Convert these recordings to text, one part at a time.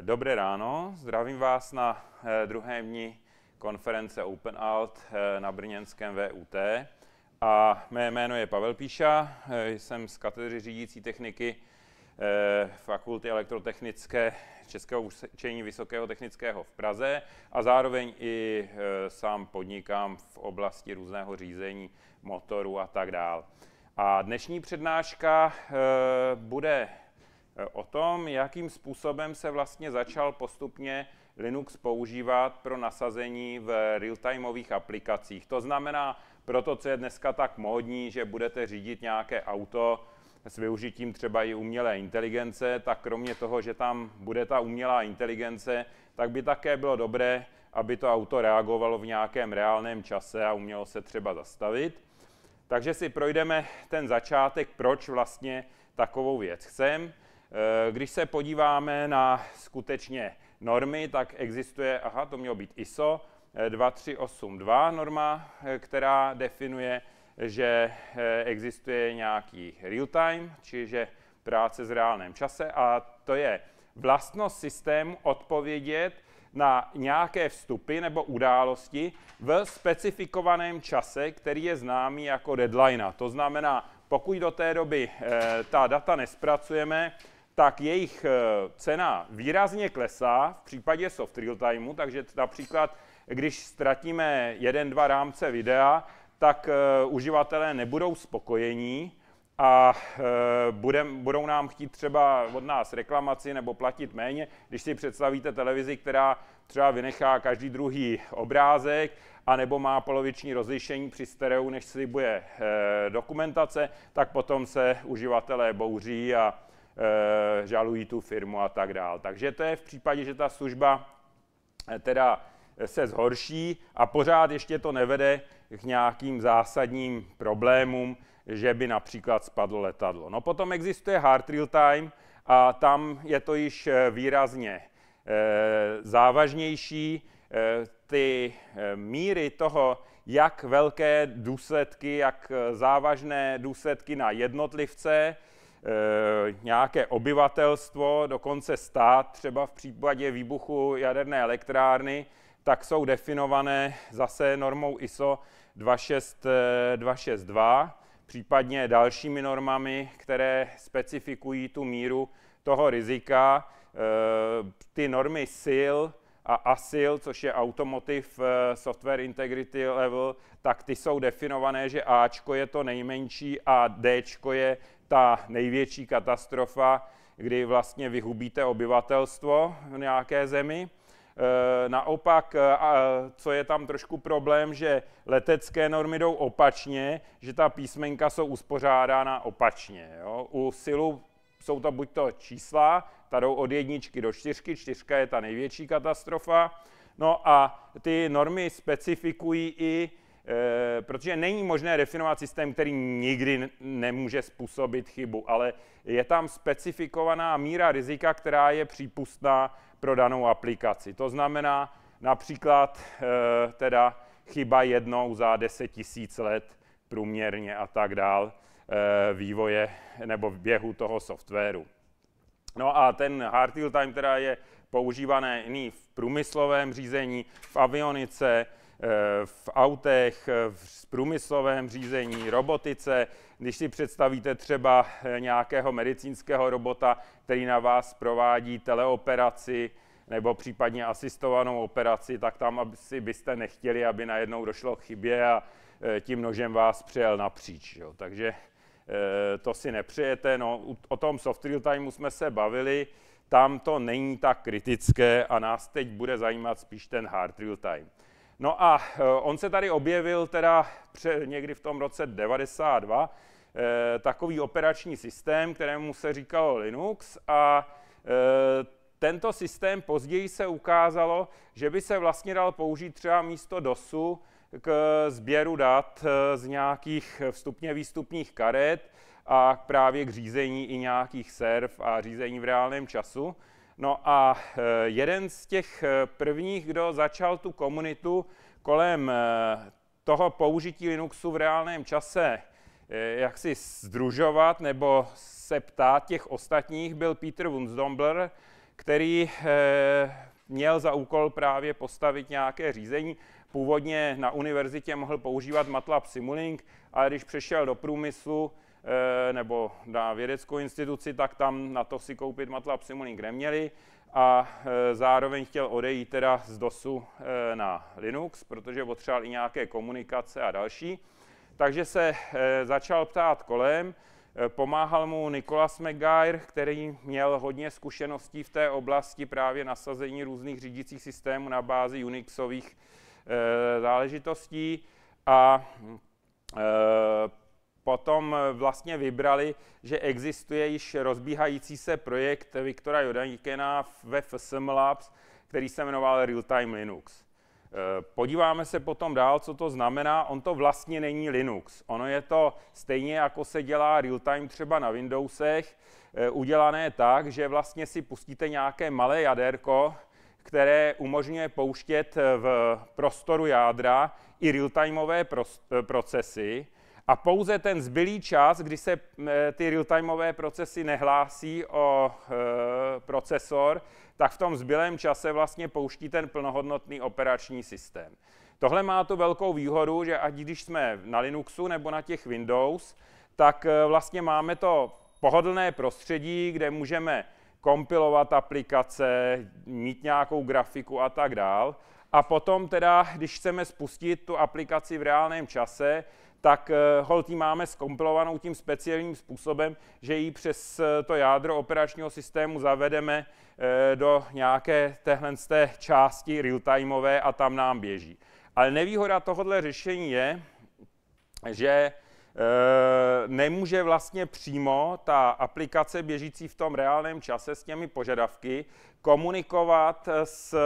Dobré ráno, zdravím vás na eh, druhém dní konference OpenAlt eh, na brněnském VUT. A mé jméno je Pavel Píša, eh, jsem z katedry řídící techniky Fakulty elektrotechnické Českého učení Vysokého technického v Praze a zároveň i sám podnikám v oblasti různého řízení motoru a tak dál. A dnešní přednáška bude o tom, jakým způsobem se vlastně začal postupně Linux používat pro nasazení v real-timeových aplikacích. To znamená pro to, co je dneska tak módní, že budete řídit nějaké auto s využitím třeba i umělé inteligence, tak kromě toho, že tam bude ta umělá inteligence, tak by také bylo dobré, aby to auto reagovalo v nějakém reálném čase a umělo se třeba zastavit. Takže si projdeme ten začátek, proč vlastně takovou věc chceme. Eh, když se podíváme na skutečně normy, tak existuje, aha, to mělo být ISO 2382 eh, norma, eh, která definuje, že existuje nějaký real time, čiže práce s reálném čase a to je vlastnost systému odpovědět na nějaké vstupy nebo události v specifikovaném čase, který je známý jako deadline. To znamená, pokud do té doby e, ta data nespracujeme, tak jejich eh, cena výrazně klesá v případě soft real timeu, takže například, když ztratíme jeden, dva rámce videa, tak eh, uživatelé nebudou spokojení a eh, budou nám chtít třeba od nás reklamaci nebo platit méně. Když si představíte televizi, která třeba vynechá každý druhý obrázek, a nebo má poloviční rozlišení při stereu, než slibuje dokumentace, tak potom se uživatelé bouří a Eh, žalují tu firmu a tak dál. Takže to je v případě, že ta služba eh, teda eh, se zhorší a pořád ještě to nevede k nějakým zásadním problémům, že by například spadlo letadlo. No potom existuje hard real time a tam je to již výrazně závažnější. Ty míry toho, jak velké důsledky, jak závažné důsledky na jednotlivce, Eh, nějaké obyvatelstvo, dokonce stát, třeba v případě výbuchu jaderné elektrárny, tak jsou definované zase normou ISO 26262, eh, případně dalšími normami, které specifikují tu míru toho rizika. Eh, ty normy SIL a ASIL, což je Automotive Software Integrity Level, tak ty jsou definované, že Ačko je to nejmenší a Dčko je ta největší katastrofa, kdy vlastně vyhubíte obyvatelstvo v nějaké zemi. E, naopak, e, co je tam trošku problém, že letecké normy jdou opačně, že ta písmenka jsou uspořádána opačně. Jo? U silu jsou to buď to čísla, ta jdou od jedničky do čtyřky, čtyřka je ta největší katastrofa, no a ty normy specifikují i Eh, protože není možné definovat systém, který nikdy nemůže způsobit chybu, ale je tam specifikovaná míra rizika, která je přípustná pro danou aplikaci. To znamená například eh, teda chyba jednou za 10 tisíc let průměrně a tak dál eh, vývoje nebo běhu toho softwaru. No a ten hard real time teda je používané i v průmyslovém řízení, v avionice, Eh, v autech, eh, v průmyslovém řízení, robotice. Když si představíte třeba eh, nějakého medicínského robota, který na vás provádí teleoperaci nebo případně asistovanou operaci, tak tam si byste nechtěli, aby najednou došlo k chybě a tím nožem vás přijel napříč. Jo. Takže to si nepřejete. No, o tom soft real timeu jsme se bavili, tam to není tak kritické a nás teď bude zajímat spíš ten hard real time. No a eh, on se tady objevil teda někdy v tom roce 92 eh, takový operační systém, kterému se říkalo Linux a eh, tento systém později se ukázalo, že by se vlastně dal použít třeba místo DOSu k sběru dat z nějakých vstupně výstupních karet a právě k řízení i nějakých serv a řízení v reálném času. No a eh, jeden z těch eh, prvních, kdo začal tu komunitu kolem eh, toho použití Linuxu v reálném čase jak si združovat nebo se ptát těch ostatních, byl Peter Wunsdombler, který měl za úkol právě postavit nějaké řízení. Původně na univerzitě mohl používat MATLAB Simulink, ale když přešel do průmyslu, Eh, nebo na vědeckou instituci, tak tam na to si koupit MATLAB Simulink neměli a eh, zároveň chtěl odejít teda z DOSu eh, na Linux, protože potřeboval i nějaké komunikace a další. Takže se začal ptát kolem, pomáhal mu Nikolas McGuire, který měl hodně zkušeností v té oblasti právě nasazení různých řídících systémů na bázi Unixových záležitostí a potom eh, vlastně vybrali, že existuje již rozbíhající se projekt Viktora Jodanikena ve FSM Labs, který se jmenoval Real Time Linux. Eh, podíváme se potom dál, co to znamená. On to vlastně není Linux. Ono je to stejně, jako se dělá real-time třeba na Windowsech, eh, udělané tak, že vlastně si pustíte nějaké malé jaderko, které umožňuje pouštět v prostoru jádra i real-timeové procesy a pouze ten zbylý čas, kdy se eh, ty realtimeové procesy nehlásí o e, procesor, tak v tom zbylém čase vlastně pouští ten plnohodnotný operační systém. Tohle má tu velkou výhodu, že ať když jsme na Linuxu nebo na těch Windows, tak eh, vlastně máme to pohodlné prostředí, kde můžeme kompilovat aplikace, mít nějakou grafiku a tak dále. A potom teda, když chceme spustit tu aplikaci v reálném čase, tak eh, holtí máme skompilovanou tím speciálním způsobem, že ji přes eh, to jádro operačního systému zavedeme eh, do nějaké téhle z té části real-timeové a tam nám běží. Ale nevýhoda tohohle řešení je, že Eh, nemůže vlastně přímo ta aplikace běžící v tom reálném čase s těmi požadavky komunikovat s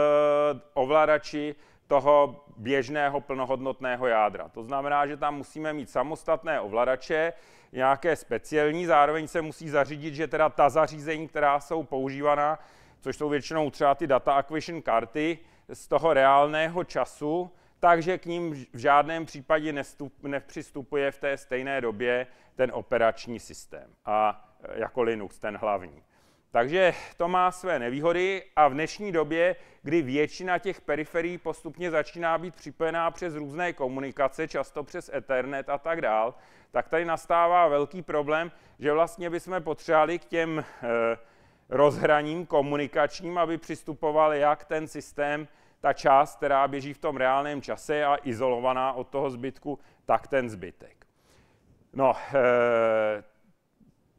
ovladači toho běžného plnohodnotného jádra. To znamená, že tam musíme mít samostatné ovladače, nějaké speciální, zároveň se musí zařídit, že teda ta zařízení, která jsou používaná, což jsou většinou třeba ty data acquisition karty, z toho reálného času takže k ním v žádném případě nestup, nepřistupuje v té stejné době ten operační systém a e, jako Linux, ten hlavní. Takže to má své nevýhody a v dnešní době, kdy většina těch periferií postupně začíná být připojená přes různé komunikace, často přes Ethernet a tak dál, tak tady nastává velký problém, že vlastně bychom potřebovali k těm e, rozhraním komunikačním, aby přistupoval jak ten systém ta část, která běží v tom reálném čase a izolovaná od toho zbytku, tak ten zbytek. No, e,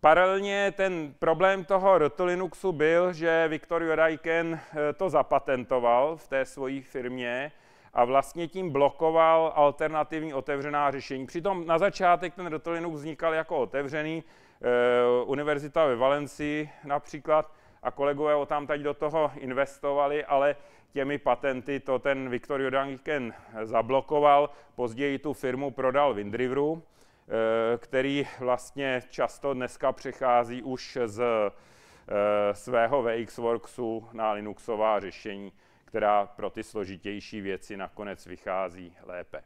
paralelně ten problém toho Rotolinuxu byl, že Viktor Jorajken eh, to zapatentoval v té svojí firmě a vlastně tím blokoval alternativní otevřená řešení. Přitom na začátek ten Rotolinux vznikal jako otevřený, e, univerzita ve Valencii například, a kolegové o tam tady do toho investovali, ale těmi patenty to ten Viktor Jodanken zablokoval, později tu firmu prodal Windriveru, eh, který vlastně často dneska přichází už z eh, svého VXWorksu na Linuxová řešení, která pro ty složitější věci nakonec vychází lépe.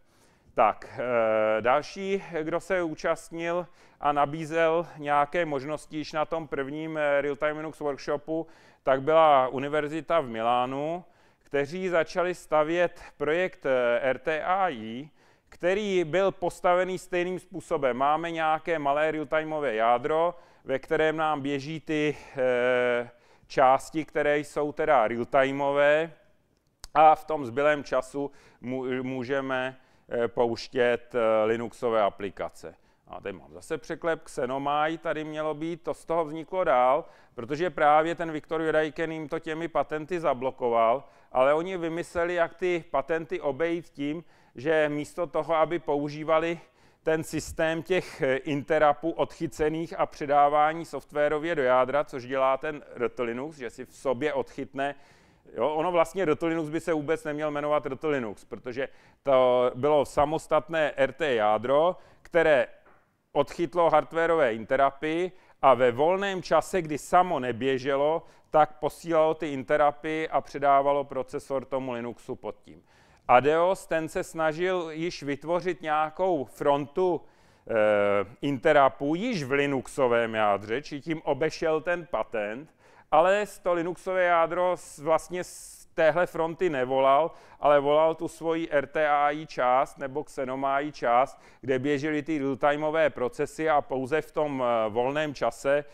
Tak, eh, další, kdo se účastnil a nabízel nějaké možnosti již na tom prvním eh, Real-Time Linux workshopu, tak byla univerzita v Milánu, kteří začali stavět projekt eh, RTAI, který byl postavený stejným způsobem. Máme nějaké malé real-timeové jádro, ve kterém nám běží ty části, které jsou teda real-timeové a v tom zbylém času můžeme Eh, pouštět eh, Linuxové aplikace. A tady mám zase překlep, Xenomai tady mělo být, to z toho vzniklo dál, protože právě ten Viktor Jodajken jim to těmi patenty zablokoval, ale oni vymysleli, jak ty patenty obejít tím, že místo toho, aby používali ten systém těch eh, interapů odchycených a předávání softwarově do jádra, což dělá ten RT Linux, že si v sobě odchytne Jo, ono vlastně Rotolinux by se vůbec neměl jmenovat Rotolinux, protože to bylo samostatné RT jádro, které odchytlo hardwareové interapy a ve volném čase, kdy samo neběželo, tak posílalo ty interapy a předávalo procesor tomu Linuxu pod tím. Adeos ten se snažil již vytvořit nějakou frontu e, eh, interapů již v Linuxovém jádře, či tím obešel ten patent ale to Linuxové jádro vlastně z téhle fronty nevolal, ale volal tu svoji RTAI část nebo Xenomai část, kde běžely ty realtimeové procesy a pouze v tom eh, volném čase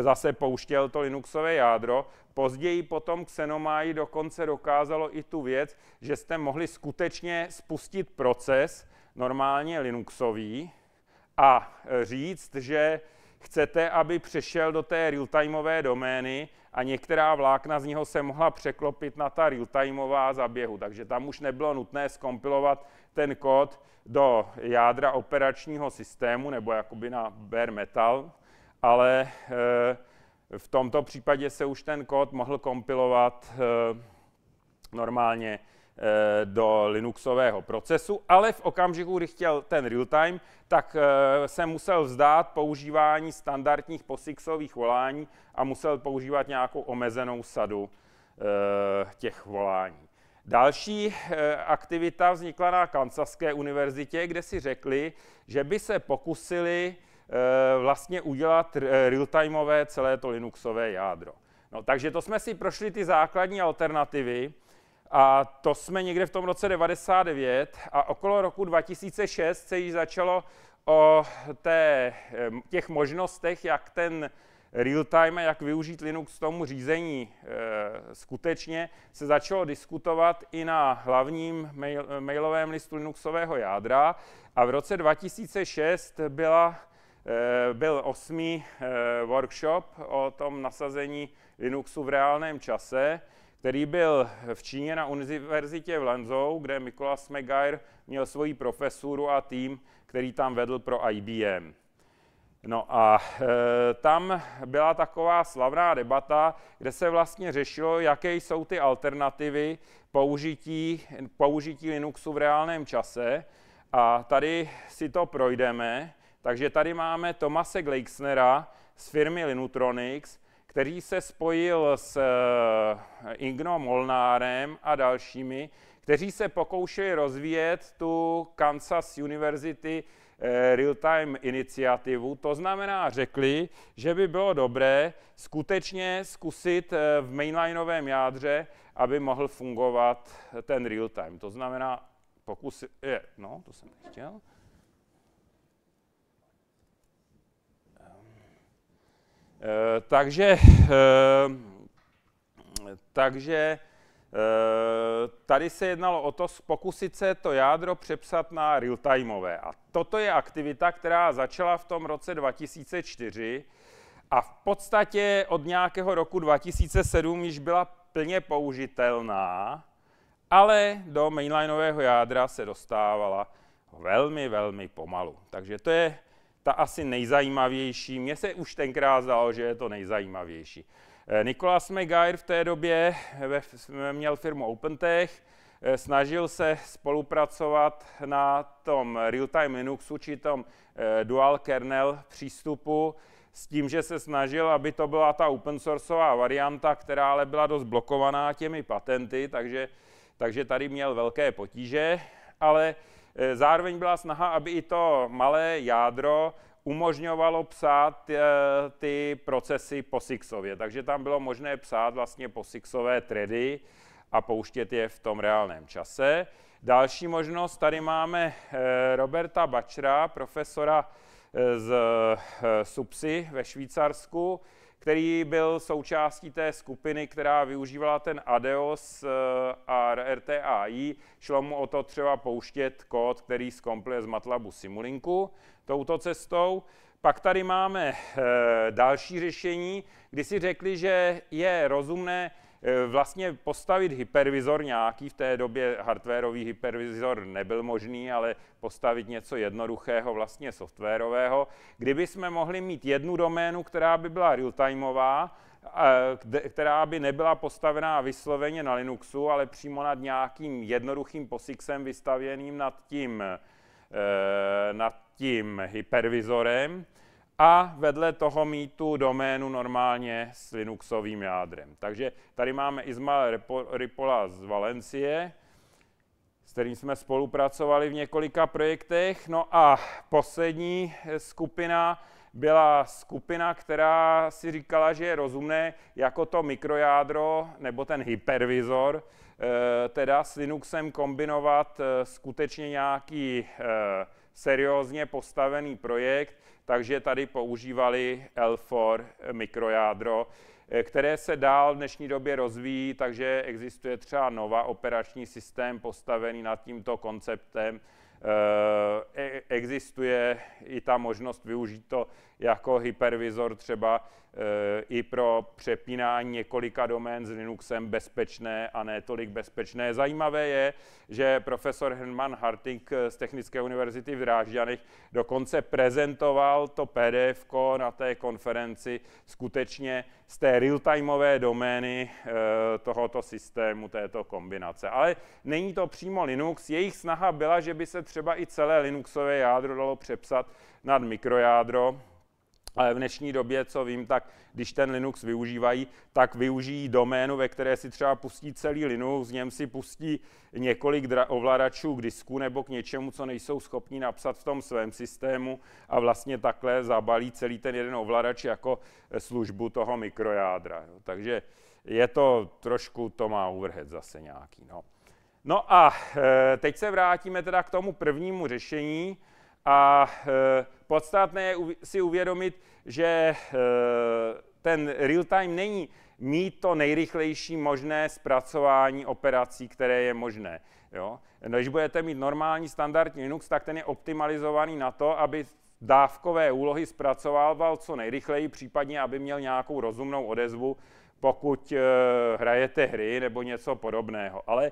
zase pouštěl to Linuxové jádro. Později potom Xenomai dokonce dokázalo i tu věc, že jste mohli skutečně spustit proces, normálně Linuxový, a eh, říct, že chcete, aby přešel do té real-timeové domény a některá vlákna z něho se mohla překlopit na ta real-timeová zaběhu. Takže tam už nebylo nutné skompilovat ten kód do jádra operačního systému nebo jakoby na bare metal, ale e, v tomto případě se už ten kód mohl kompilovat e, normálně Eh, do Linuxového procesu, ale v okamžiku, kdy chtěl ten real-time, tak eh, se musel vzdát používání standardních posixových volání a musel používat nějakou omezenou sadu eh, těch volání. Další aktivita vznikla na Kansaské univerzitě, kde si řekli, že by se pokusili vlastně udělat real-timeové celé to Linuxové jádro. No, takže to jsme si prošli ty základní alternativy a to jsme někde v tom roce 99 a okolo roku 2006 se již začalo o té, těch možnostech, jak ten real time, jak využít Linux k tomu řízení e, skutečně, se začalo diskutovat i na hlavním mail, mailovém listu Linuxového jádra a v roce 2006 byla, e, byl osmý e, workshop o tom nasazení Linuxu v reálném čase, který byl v Číně na univerzitě v Lenzou, kde Mikolas Megair měl svoji profesuru a tým, který tam vedl pro IBM. No a e, tam byla taková slavná debata, kde se vlastně řešilo, jaké jsou ty alternativy použití, použití Linuxu v reálném čase. A tady si to projdeme. Takže tady máme Tomase Gleixnera z firmy Linutronics, který se spojil s eh, Ingno Molnárem a dalšími, kteří se pokoušeli rozvíjet tu Kansas University eh, real-time iniciativu. To znamená, řekli, že by bylo dobré skutečně zkusit eh, v mainlineovém jádře, aby mohl fungovat ten real-time. To znamená, pokus... Je, no, to jsem nechtěl. Eh, takže, eh, takže eh, tady se jednalo o to pokusit se to jádro přepsat na real-timeové. A toto je aktivita, která začala v tom roce 2004 a v podstatě od nějakého roku 2007 již byla plně použitelná, ale do mainlineového jádra se dostávala velmi, velmi pomalu. Takže to je ta asi nejzajímavější. Mně se už tenkrát zdálo, že je to nejzajímavější. Eh, Nikolas Megair v té době eh, měl firmu OpenTech, eh, snažil se spolupracovat na tom real-time Linuxu či tom dual kernel přístupu s tím, že se snažil, aby to byla ta open sourceová varianta, která ale byla dost blokovaná těmi patenty, takže, takže tady měl velké potíže, ale Eh, zároveň byla snaha, aby i to malé jádro umožňovalo psát eh, ty procesy po Sixově. Takže tam bylo možné psát vlastně po Sixové tredy a pouštět je v tom reálném čase. Další možnost, tady máme eh, Roberta Bačra, profesora z SUPSI ve Švýcarsku, který byl součástí té skupiny, která využívala ten ADEOS eh, a RTAI. Šlo mu o to třeba pouštět kód, který zkompluje z MATLABu Simulinku touto cestou. Pak tady máme eh, další řešení, kdy si řekli, že je rozumné Eh, vlastně postavit hypervizor nějaký, v té době hardwareový hypervizor nebyl možný, ale postavit něco jednoduchého, vlastně softwarového, kdyby jsme mohli mít jednu doménu, která by byla real-timeová, která by nebyla postavená vysloveně na Linuxu, ale přímo nad nějakým jednoduchým posixem vystavěným nad tím, eh, nad tím hypervizorem, a vedle toho mít tu doménu normálně s Linuxovým jádrem. Takže tady máme Ismael Ripola z Valencie, s kterým jsme spolupracovali v několika projektech. No a poslední skupina byla skupina, která si říkala, že je rozumné jako to mikrojádro nebo ten hypervizor, eh, teda s Linuxem kombinovat eh, skutečně nějaký eh, seriózně postavený projekt, takže tady používali L4 mikrojádro, eh, které se dál v dnešní době rozvíjí, takže existuje třeba nová operační systém postavený nad tímto konceptem. Eh, e, existuje i ta možnost využít to jako hypervizor třeba e, i pro přepínání několika domén s Linuxem bezpečné a ne tolik bezpečné. Zajímavé je, že profesor Herman Harting eh, z Technické univerzity v Drážďanech dokonce prezentoval to PDF na té konferenci skutečně z té real-timeové domény e, tohoto systému, této kombinace. Ale není to přímo Linux. Jejich snaha byla, že by se třeba i celé Linuxové jádro dalo přepsat nad mikrojádro, ale v dnešní době, co vím, tak když ten Linux využívají, tak využijí doménu, ve které si třeba pustí celý Linux, z něm si pustí několik ovladačů k disku nebo k něčemu, co nejsou schopni napsat v tom svém systému a vlastně takhle zabalí celý ten jeden ovladač jako službu toho mikrojádra. No, takže je to trošku, to má overhead zase nějaký. No, no a e, teď se vrátíme teda k tomu prvnímu řešení a e, Podstatné je si uvědomit, že eh, ten real time není mít to nejrychlejší možné zpracování operací, které je možné. Jo? Když budete mít normální standardní Linux, tak ten je optimalizovaný na to, aby dávkové úlohy zpracovával co nejrychleji, případně aby měl nějakou rozumnou odezvu, pokud e, hrajete hry nebo něco podobného. Ale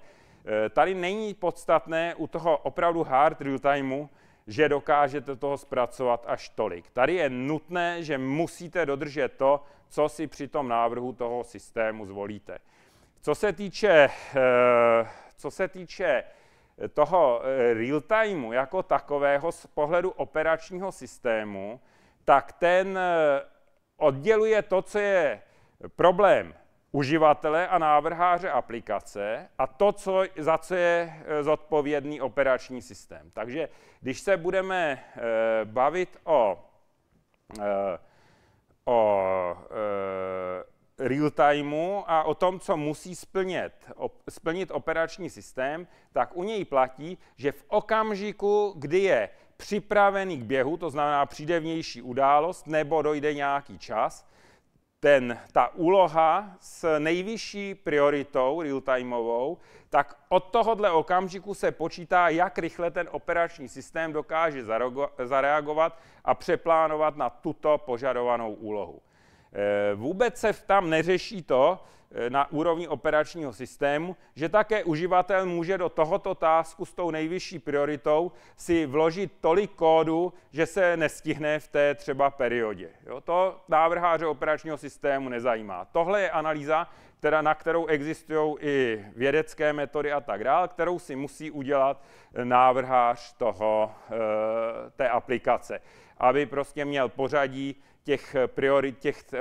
e, tady není podstatné u toho opravdu hard real-timeu, že dokážete toho zpracovat až tolik. Tady je nutné, že musíte dodržet to, co si při tom návrhu toho systému zvolíte. Co se týče, eh, co se týče eh, toho eh, real timeu jako takového z pohledu operačního systému, tak ten odděluje to, co je problém uživatele a návrháře aplikace a to, co, za co je eh, zodpovědný operační systém. Takže když se budeme e, bavit o, e, o e, real-timeu a o tom, co musí splnit, op, splnit operační systém, tak u něj platí, že v okamžiku, kdy je připravený k běhu, to znamená přijde vnější událost nebo dojde nějaký čas, ten, ta úloha s nejvyšší prioritou real-timeovou, tak od tohohle okamžiku se počítá, jak rychle ten operační systém dokáže zareagovat a přeplánovat na tuto požadovanou úlohu. E, vůbec se tam neřeší to, Eh, na úrovni operačního systému, že také uživatel může do tohoto tásku s tou nejvyšší prioritou si vložit tolik kódu, že se nestihne v té třeba periodě. Jo, to návrháře operačního systému nezajímá. Tohle je analýza, která, na kterou existují i vědecké metody a tak dále, kterou si musí udělat eh, návrhář toho, eh, té aplikace, aby prostě měl pořadí těch eh, priorit, těch eh,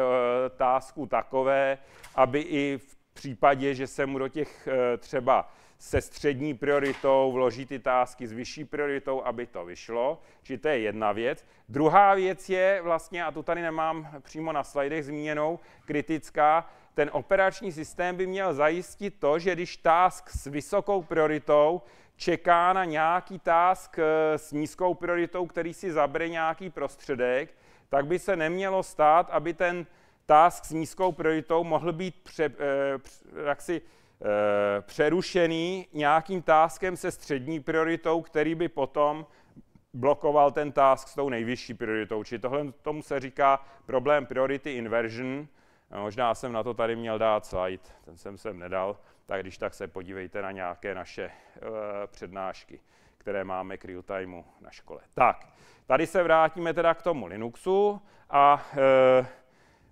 tásků takové, aby i v případě, že se mu do těch eh, třeba se střední prioritou vloží ty tásky s vyšší prioritou, aby to vyšlo. Či to je jedna věc. Druhá věc je vlastně, a tu tady nemám přímo na slajdech zmíněnou, kritická, ten operační systém by měl zajistit to, že když task s vysokou prioritou čeká na nějaký task s nízkou prioritou, který si zabere nějaký prostředek, tak by se nemělo stát, aby ten task s nízkou prioritou mohl být pře, eh, jaksi, eh, přerušený nějakým taskem se střední prioritou, který by potom blokoval ten task s tou nejvyšší prioritou. Či tohle tomu se říká problém priority inversion. Možná jsem na to tady měl dát slide, ten jsem sem nedal, tak když tak se podívejte na nějaké naše uh, přednášky, které máme k real timeu na škole. Tak, Tady se vrátíme teda k tomu Linuxu a e,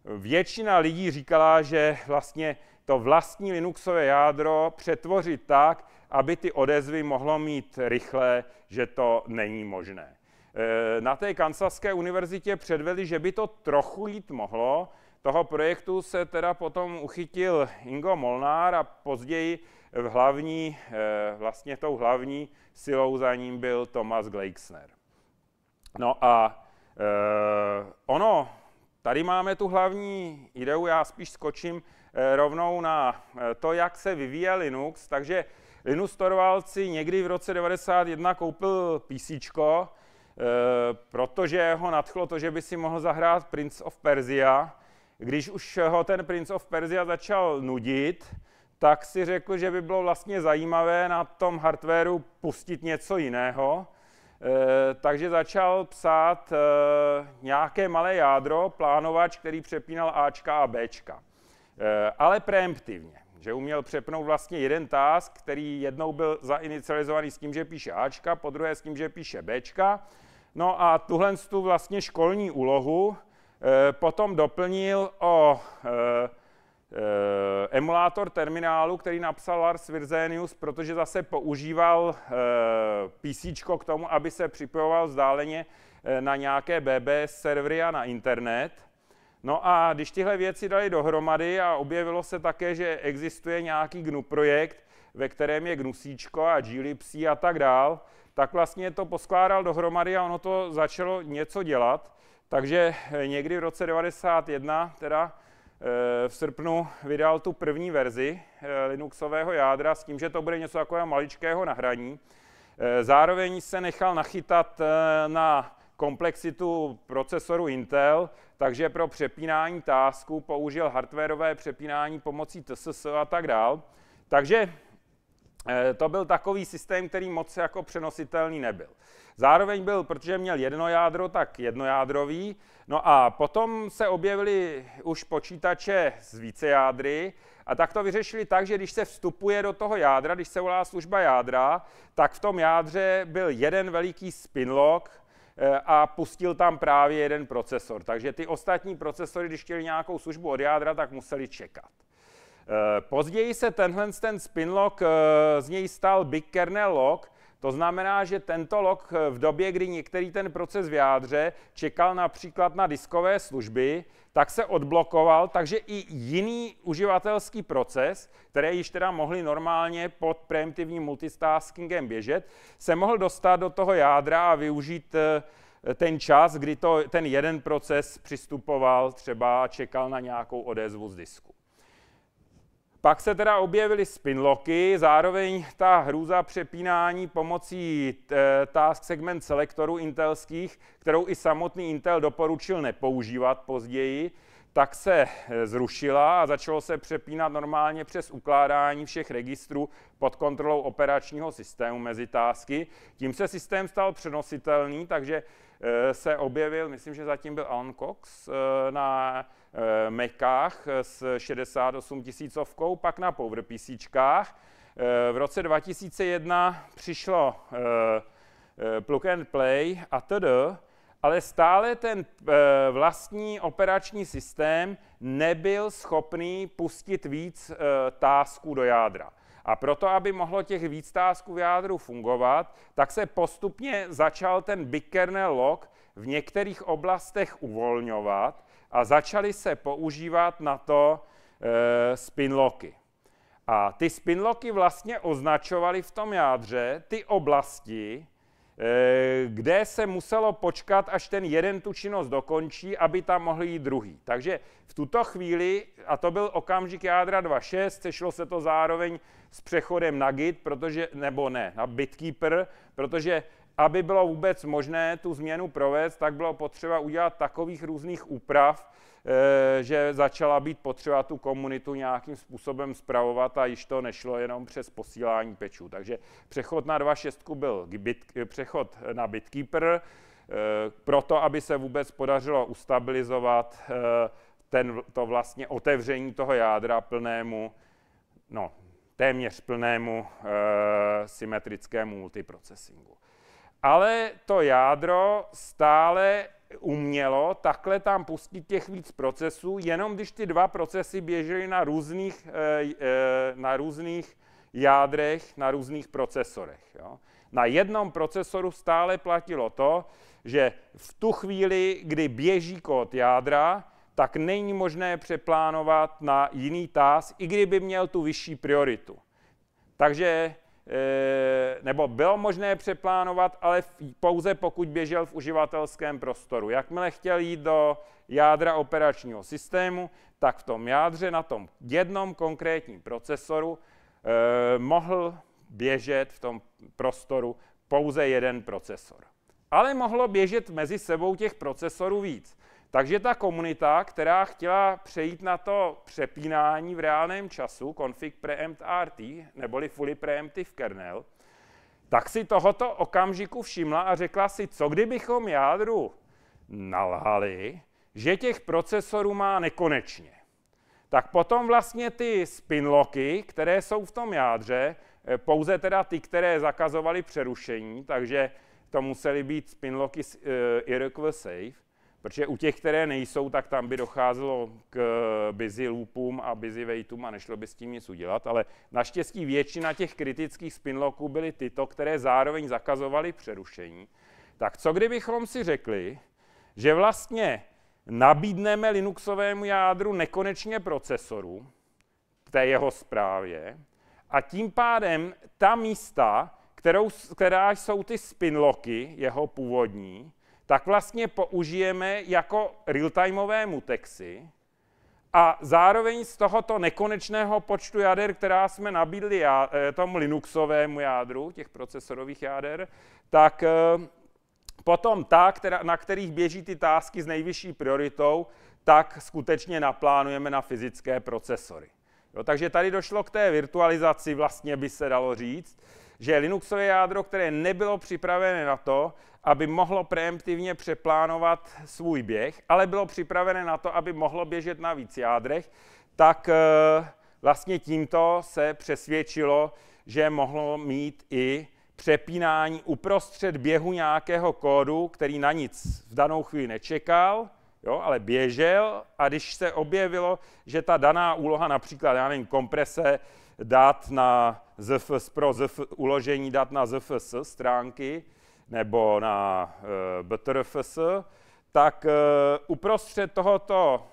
většina lidí říkala, že vlastně to vlastní Linuxové jádro přetvořit tak, aby ty odezvy mohlo mít rychle, že to není možné. E, na té Kansaské univerzitě předvedli, že by to trochu jít mohlo. Toho projektu se teda potom uchytil Ingo Molnár a později v hlavní, e, vlastně tou hlavní silou za ním byl Thomas Gleixner. No a e, ono, tady máme tu hlavní ideu, já spíš skočím e, rovnou na eh, to, jak se vyvíje Linux, takže Torvalds si někdy v roce 91 koupil PC, e, protože ho nadchlo to, že by si mohl zahrát Prince of Persia. Když už ho ten Prince of Persia začal nudit, tak si řekl, že by bylo vlastně zajímavé na tom hardwareu pustit něco jiného. Eh, takže začal psát eh, nějaké malé jádro, plánovač, který přepínal Ačka a Bčka. Eh, ale preemptivně, že uměl přepnout vlastně jeden task, který jednou byl zainicializovaný s tím, že píše Ačka, po druhé s tím, že píše Bčka. No a tuhle tu vlastně školní úlohu potom doplnil o Eh, emulátor terminálu, který napsal Lars Virzenius, protože zase používal eh, PC k tomu, aby se připojoval vzdáleně eh, na nějaké BBS servery a na internet. No a když tyhle věci dali dohromady a objevilo se také, že existuje nějaký GNU projekt, ve kterém je GNUsíčko a glibc a tak dál, tak vlastně to poskládal dohromady a ono to začalo něco dělat. Takže někdy v roce 91 teda Eh, v srpnu vydal tu první verzi eh, Linuxového jádra s tím, že to bude něco takového maličkého nahraní. Eh, zároveň se nechal nachytat na komplexitu procesoru Intel, takže pro přepínání tásku použil hardwareové přepínání pomocí TSS a tak dál. Takže Eh, to byl takový systém, který moc jako přenositelný nebyl. Zároveň byl, protože měl jedno jádro, tak jednojádrový. No a potom se objevily už počítače s více jádry a tak to vyřešili tak, že když se vstupuje do toho jádra, když se volá služba jádra, tak v tom jádře byl jeden veliký spinlock, eh, a pustil tam právě jeden procesor. Takže ty ostatní procesory, když chtěli nějakou službu od jádra, tak museli čekat. Eh, později se tenhle ten spinlock, eh, z něj stal big kernel lock, to znamená, že tento lock eh, v době, kdy některý ten proces v jádře čekal například na diskové služby, tak se odblokoval, takže i jiný uživatelský proces, které již teda mohli normálně pod preemptivním multitaskingem běžet, se mohl dostat do toho jádra a využít ten čas, kdy to, ten jeden proces přistupoval třeba a čekal na nějakou odezvu z disku. Pak se teda objevily spinlocky, zároveň ta hrůza přepínání pomocí eh, task segment selektorů intelských, kterou i samotný Intel doporučil nepoužívat později, tak se eh, zrušila a začalo se přepínat normálně přes ukládání všech registrů pod kontrolou operačního systému mezi tásky. Tím se systém stal přenositelný, takže Eh, se objevil, myslím, že zatím byl Alan Cox eh, na eh, Macách s 68 tisícovkou, pak na PowerPCčkách. V roce 2001 přišlo Plug and Play a td., ale stále ten vlastní operační systém nebyl schopný pustit víc tásků do jádra. A proto, aby mohlo těch výstázků v jádru fungovat, tak se postupně začal ten big kernel lock v některých oblastech uvolňovat a začaly se používat na to e, eh, spinlocky. A ty spinlocky vlastně označovaly v tom jádře ty oblasti, Eh, kde se muselo počkat, až ten jeden tu činnost dokončí, aby tam mohl jít druhý. Takže v tuto chvíli, a to byl okamžik jádra 2.6, sešlo se to zároveň s přechodem na Git, protože, nebo ne, na Bitkeeper, protože aby bylo vůbec možné tu změnu provést, tak bylo potřeba udělat takových různých úprav, Eh, že začala být potřeba tu komunitu nějakým způsobem zpravovat a již to nešlo jenom přes posílání pečů. Takže přechod na 2.6 byl bit, přechod na Bitkeeper, eh, proto, aby se vůbec podařilo ustabilizovat eh, ten, to vlastně otevření toho jádra plnému, no, téměř plnému e, symetrickému multiprocesingu. Ale to jádro stále umělo takhle tam pustit těch víc procesů, jenom když ty dva procesy běžely na různých, eh, eh, na různých jádrech, na různých procesorech. Jo. Na jednom procesoru stále platilo to, že v tu chvíli, kdy běží kód jádra, tak není možné přeplánovat na jiný tás, i kdyby měl tu vyšší prioritu. Takže Eh, nebo bylo možné přeplánovat, ale pouze pokud běžel v uživatelském prostoru. Jakmile chtěl jít do jádra operačního systému, tak v tom jádře na tom jednom konkrétním procesoru eh, mohl běžet v tom prostoru pouze jeden procesor. Ale mohlo běžet mezi sebou těch procesorů víc. Takže ta komunita, která chtěla přejít na to přepínání v reálném času, config preempt RT, neboli fully preemptive kernel, tak si tohoto okamžiku všimla a řekla si, co kdybychom jádru nalhali, že těch procesorů má nekonečně. Tak potom vlastně ty spinlocky, které jsou v tom jádře, eh, pouze teda ty, které zakazovaly přerušení, takže to musely být spinlocky uh, eh, safe, Protože u těch, které nejsou, tak tam by docházelo k busy loopům a busy weightům a nešlo by s tím nic udělat, ale naštěstí většina těch kritických spinlocků byly tyto, které zároveň zakazovaly přerušení. Tak co kdybychom si řekli, že vlastně nabídneme Linuxovému jádru nekonečně procesoru k té jeho zprávě a tím pádem ta místa, kterou, která jsou ty spinlocky jeho původní, tak vlastně použijeme jako real-timeové mutexy a zároveň z tohoto nekonečného počtu jader, která jsme nabídli já, eh, tomu Linuxovému jádru, těch procesorových jader, tak eh, potom ta, která, na kterých běží ty tásky s nejvyšší prioritou, tak skutečně naplánujeme na fyzické procesory. Jo, takže tady došlo k té virtualizaci, vlastně by se dalo říct že Linuxové jádro, které nebylo připravené na to, aby mohlo preemptivně přeplánovat svůj běh, ale bylo připravené na to, aby mohlo běžet na víc jádrech, tak eh, vlastně tímto se přesvědčilo, že mohlo mít i přepínání uprostřed běhu nějakého kódu, který na nic v danou chvíli nečekal, jo, ale běžel a když se objevilo, že ta daná úloha, například, já nevím, komprese, dat na ZFS, pro ZF, uložení dat na ZFS stránky nebo na e, eh, BTRFS, tak e, uprostřed tohoto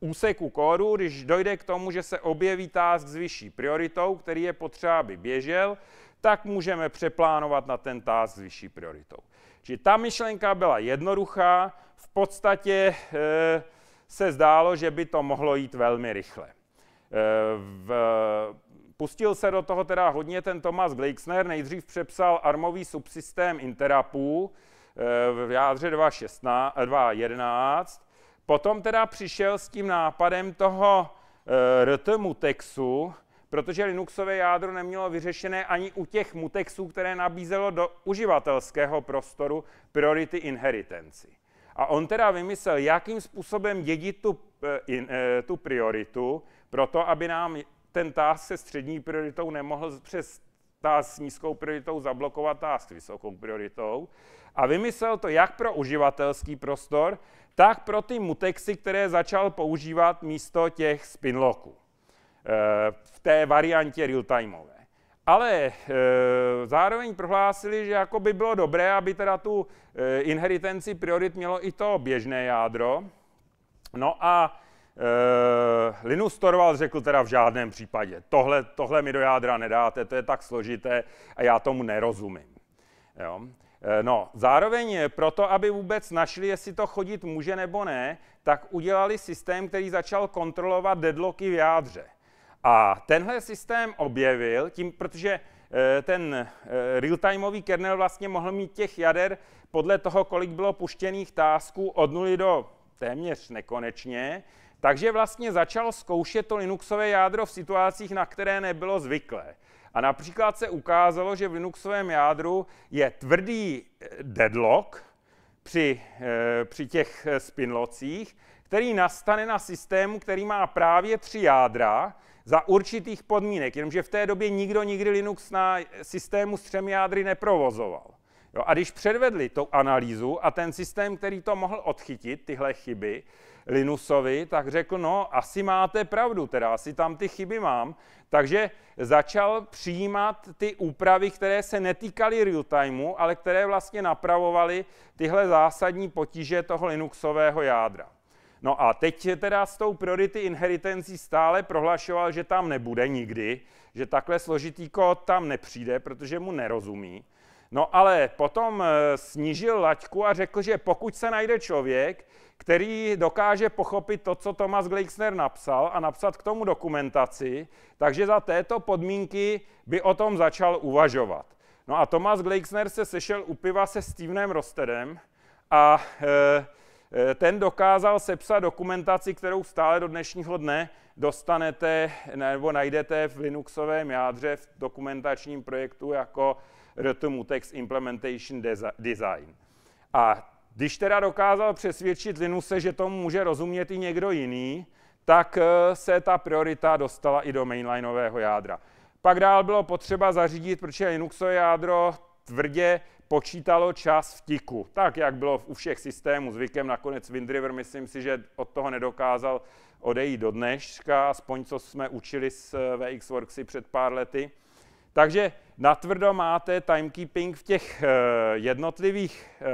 úseku kódu, když dojde k tomu, že se objeví task s vyšší prioritou, který je potřeba, aby běžel, tak můžeme přeplánovat na ten task s vyšší prioritou. Čili ta myšlenka byla jednoduchá, v podstatě e, se zdálo, že by to mohlo jít velmi rychle. Eh, v, pustil se do toho teda hodně ten Thomas Gleixner, nejdřív přepsal armový subsystém Interapu eh, v jádře 2.11, eh, potom teda přišel s tím nápadem toho RT Mutexu, protože Linuxové jádro nemělo vyřešené ani u těch mutexů, které nabízelo do uživatelského prostoru priority inheritance. A on teda vymyslel, jakým způsobem dědit tu, eh, eh, tu prioritu, proto aby nám ten task se střední prioritou nemohl přes task s nízkou prioritou zablokovat task s vysokou prioritou. A vymyslel to jak pro uživatelský prostor, tak pro ty mutexy, které začal používat místo těch spinlocků eh, v té variantě real-timeové ale e, zároveň prohlásili, že jako by bylo dobré, aby teda tu e, inheritenci priorit mělo i to běžné jádro. No a e, Linus Torvald řekl teda v žádném případě, tohle, tohle mi do jádra nedáte, to je tak složité a já tomu nerozumím. Jo? E, no, zároveň proto, aby vůbec našli, jestli to chodit může nebo ne, tak udělali systém, který začal kontrolovat deadlocky v jádře. A tenhle systém objevil, tím, protože eh, ten eh, real-timeový kernel vlastně mohl mít těch jader podle toho, kolik bylo puštěných tásků od nuly do téměř nekonečně, takže vlastně začal zkoušet to Linuxové jádro v situacích, na které nebylo zvyklé. A například se ukázalo, že v Linuxovém jádru je tvrdý eh, deadlock při, při těch spinlocích, který nastane na systému, který má právě tři jádra, za určitých podmínek, jenomže v té době nikdo nikdy Linux na systému s třemi jádry neprovozoval. Jo, a když předvedli tu analýzu a ten systém, který to mohl odchytit, tyhle chyby, Linusovi, tak řekl, no asi máte pravdu, teda asi tam ty chyby mám. Takže začal přijímat ty úpravy, které se netýkaly real-timeu, ale které vlastně napravovaly tyhle zásadní potíže toho Linuxového jádra. No a teď teda s tou priority inheritancí stále prohlašoval, že tam nebude nikdy, že takhle složitý kód tam nepřijde, protože mu nerozumí. No ale potom eh, snížil laťku a řekl, že pokud se najde člověk, který dokáže pochopit to, co Thomas Gleixner napsal a napsat k tomu dokumentaci, takže za této podmínky by o tom začal uvažovat. No a Thomas Gleixner se sešel u piva se Stevenem Rosterem a e, Eh, ten dokázal sepsat dokumentaci, kterou stále do dnešního dne dostanete nebo najdete v Linuxovém jádře v dokumentačním projektu jako RTMutex Implementation Design. A když teda dokázal přesvědčit Linuxe, že tomu může rozumět i někdo jiný, tak eh, se ta priorita dostala i do mainlineového jádra. Pak dál bylo potřeba zařídit, protože Linuxové jádro tvrdě počítalo čas v tiku, tak jak bylo u všech systémů zvykem. Nakonec River, myslím si, že od toho nedokázal odejít do dneška, aspoň co jsme učili s eh, VX Worksy před pár lety. Takže natvrdo máte timekeeping v těch eh, jednotlivých eh,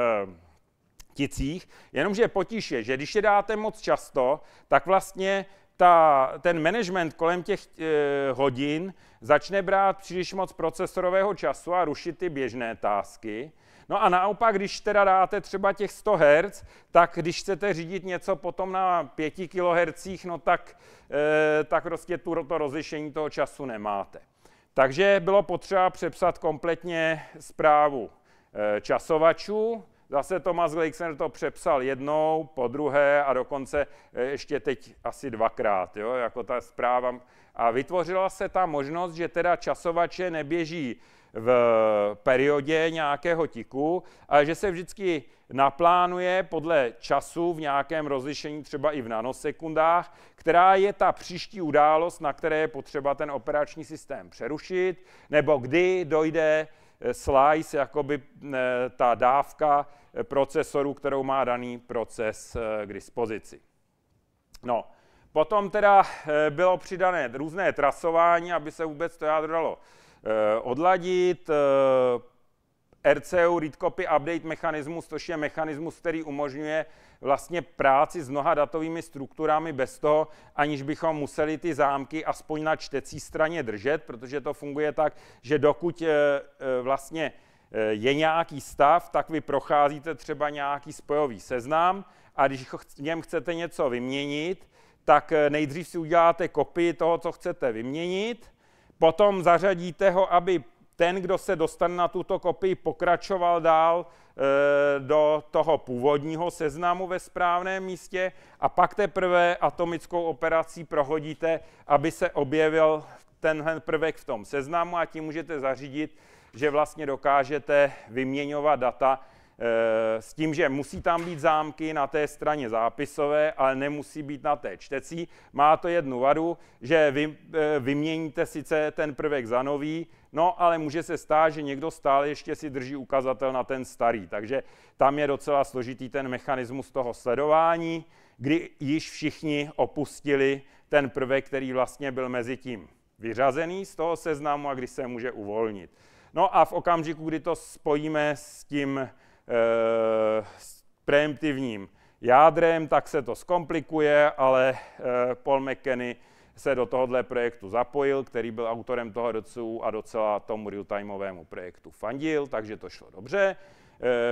ticích, jenomže potíše, je, že když je dáte moc často, tak vlastně ta, ten management kolem těch e, hodin začne brát příliš moc procesorového času a rušit ty běžné tásky. No a naopak, když teda dáte třeba těch 100 Hz, tak když chcete řídit něco potom na 5 kHz, no tak, e, tak prostě tu, to rozlišení toho času nemáte. Takže bylo potřeba přepsat kompletně zprávu e, časovačů, Zase Thomas Gleixner to přepsal jednou, po druhé a dokonce e, ještě teď asi dvakrát, jo, jako ta zpráva. A vytvořila se ta možnost, že teda časovače neběží v periodě nějakého tiku, ale že se vždycky naplánuje podle času v nějakém rozlišení, třeba i v nanosekundách, která je ta příští událost, na které je potřeba ten operační systém přerušit, nebo kdy dojde Eh, slice, jakoby eh, ta dávka eh, procesoru, kterou má daný proces k dispozici. No, potom teda bylo přidané různé trasování, aby se vůbec to jádro dalo odladit, RCU read copy update mechanismus, což je mechanismus, který umožňuje vlastně práci s mnoha datovými strukturami bez toho, aniž bychom museli ty zámky aspoň na čtecí straně držet, protože to funguje tak, že dokud eh, eh, vlastně eh, je nějaký stav, tak vy procházíte třeba nějaký spojový seznam a když v něm chcete něco vyměnit, tak nejdřív si uděláte kopii toho, co chcete vyměnit, potom zařadíte ho, aby ten, kdo se dostane na tuto kopii, pokračoval dál eh, do toho původního seznamu ve správném místě a pak teprve atomickou operací prohodíte, aby se objevil tenhle prvek v tom seznamu a tím můžete zařídit, že vlastně dokážete vyměňovat data Eh, s tím, že musí tam být zámky na té straně zápisové, ale nemusí být na té čtecí. Má to jednu vadu, že vy, eh, vyměníte sice ten prvek za nový, no ale může se stát, že někdo stále ještě si drží ukazatel na ten starý. Takže tam je docela složitý ten mechanismus toho sledování, kdy již všichni opustili ten prvek, který vlastně byl mezi tím vyřazený z toho seznamu a kdy se může uvolnit. No a v okamžiku, kdy to spojíme s tím Eh, preemptivním jádrem, tak se to zkomplikuje, ale eh, Paul McKenny se do tohohle projektu zapojil, který byl autorem toho docu a docela tomu real-timeovému projektu fandil, takže to šlo dobře.